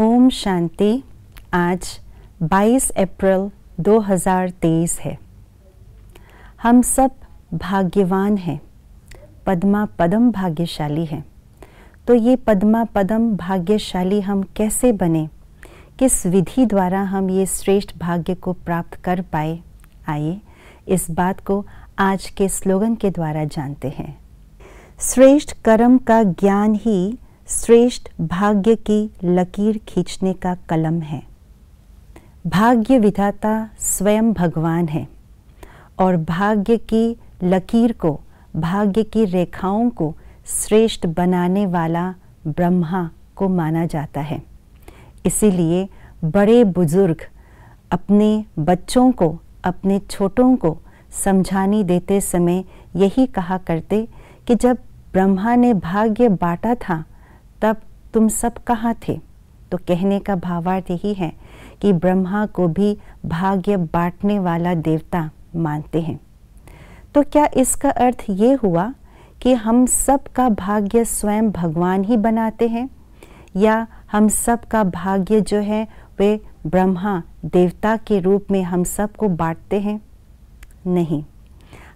ओम शांति आज 22 अप्रैल 2023 है हम सब भाग्यवान हैं पद्मा पदम भाग्यशाली हैं तो ये पद्मा पदम भाग्यशाली हम कैसे बने किस विधि द्वारा हम ये श्रेष्ठ भाग्य को प्राप्त कर पाए आइए इस बात को आज के स्लोगन के द्वारा जानते हैं श्रेष्ठ कर्म का ज्ञान ही श्रेष्ठ भाग्य की लकीर खींचने का कलम है भाग्य विधाता स्वयं भगवान है और भाग्य की लकीर को भाग्य की रेखाओं को श्रेष्ठ बनाने वाला ब्रह्मा को माना जाता है इसीलिए बड़े बुज़ुर्ग अपने बच्चों को अपने छोटों को समझानी देते समय यही कहा करते कि जब ब्रह्मा ने भाग्य बांटा था तब तुम सब कहाँ थे तो कहने का भावार्थ यही है कि ब्रह्मा को भी भाग्य बांटने वाला देवता मानते हैं तो क्या इसका अर्थ ये हुआ कि हम सब का भाग्य स्वयं भगवान ही बनाते हैं या हम सब का भाग्य जो है वे ब्रह्मा देवता के रूप में हम सब को बांटते हैं नहीं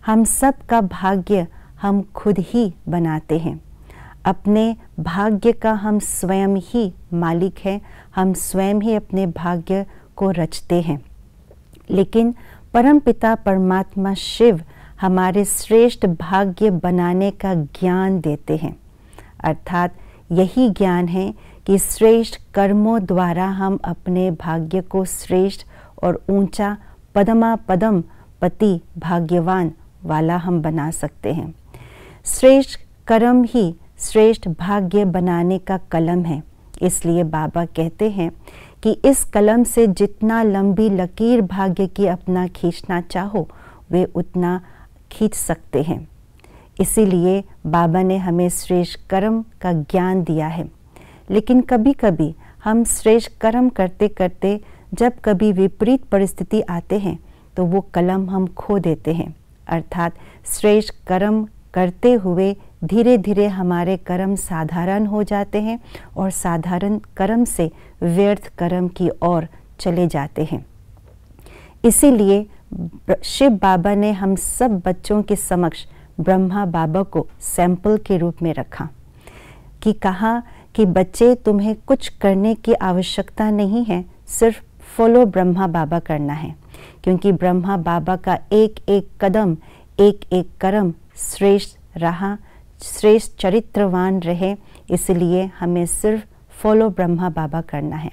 हम सब का भाग्य हम खुद ही बनाते हैं अपने भाग्य का हम स्वयं ही मालिक हैं हम स्वयं ही अपने भाग्य को रचते हैं लेकिन परमपिता परमात्मा शिव हमारे श्रेष्ठ भाग्य बनाने का ज्ञान देते हैं अर्थात यही ज्ञान है कि श्रेष्ठ कर्मों द्वारा हम अपने भाग्य को श्रेष्ठ और ऊंचा पदमा पदम पति भाग्यवान वाला हम बना सकते हैं श्रेष्ठ कर्म ही श्रेष्ठ भाग्य बनाने का कलम है इसलिए बाबा कहते हैं कि इस कलम से जितना लंबी लकीर भाग्य की अपना खींचना चाहो वे उतना खींच सकते हैं इसीलिए बाबा ने हमें श्रेष्ठ कर्म का ज्ञान दिया है लेकिन कभी कभी हम श्रेष्ठ कर्म करते करते जब कभी विपरीत परिस्थिति आते हैं तो वो कलम हम खो देते हैं अर्थात श्रेष्ठ कर्म करते हुए धीरे धीरे हमारे कर्म साधारण हो जाते हैं और साधारण कर्म से व्यर्थ कर्म की ओर चले जाते हैं इसीलिए शिव बाबा ने हम सब बच्चों के समक्ष ब्रह्मा बाबा को सैंपल के रूप में रखा कि कहा कि बच्चे तुम्हें कुछ करने की आवश्यकता नहीं है सिर्फ फॉलो ब्रह्मा बाबा करना है क्योंकि ब्रह्मा बाबा का एक एक कदम एक एक कर्म श्रेष्ठ रहा श्रेष्ठ चरित्रवान रहे इसलिए हमें सिर्फ फॉलो ब्रह्मा बाबा करना है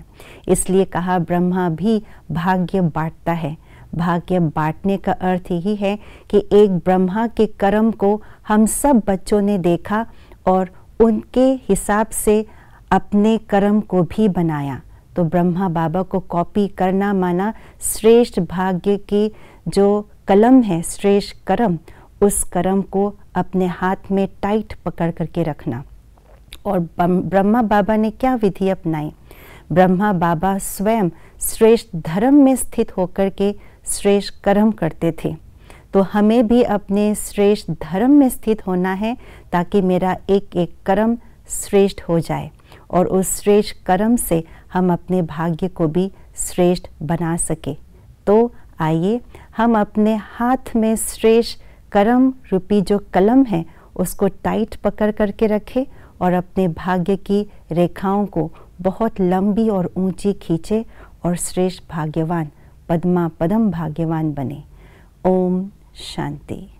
इसलिए कहा ब्रह्मा भी भाग्य बांटता है भाग्य बांटने का अर्थ यही है कि एक ब्रह्मा के कर्म को हम सब बच्चों ने देखा और उनके हिसाब से अपने कर्म को भी बनाया तो ब्रह्मा बाबा को कॉपी करना माना श्रेष्ठ भाग्य की जो कलम है श्रेष्ठ कर्म उस कर्म को अपने हाथ में टाइट पकड़ करके रखना और ब्रह्मा बाबा ने क्या विधि अपनाई ब्रह्मा बाबा स्वयं श्रेष्ठ धर्म में स्थित होकर के श्रेष्ठ कर्म करते थे तो हमें भी अपने श्रेष्ठ धर्म में स्थित होना है ताकि मेरा एक एक कर्म श्रेष्ठ हो जाए और उस श्रेष्ठ कर्म से हम अपने भाग्य को भी श्रेष्ठ बना सके तो आइए हम अपने हाथ में श्रेष्ठ कर्म रूपी जो कलम है उसको टाइट पकड़ करके रखें और अपने भाग्य की रेखाओं को बहुत लंबी और ऊंची खींचे और श्रेष्ठ भाग्यवान पद्मा पदम भाग्यवान बने ओम शांति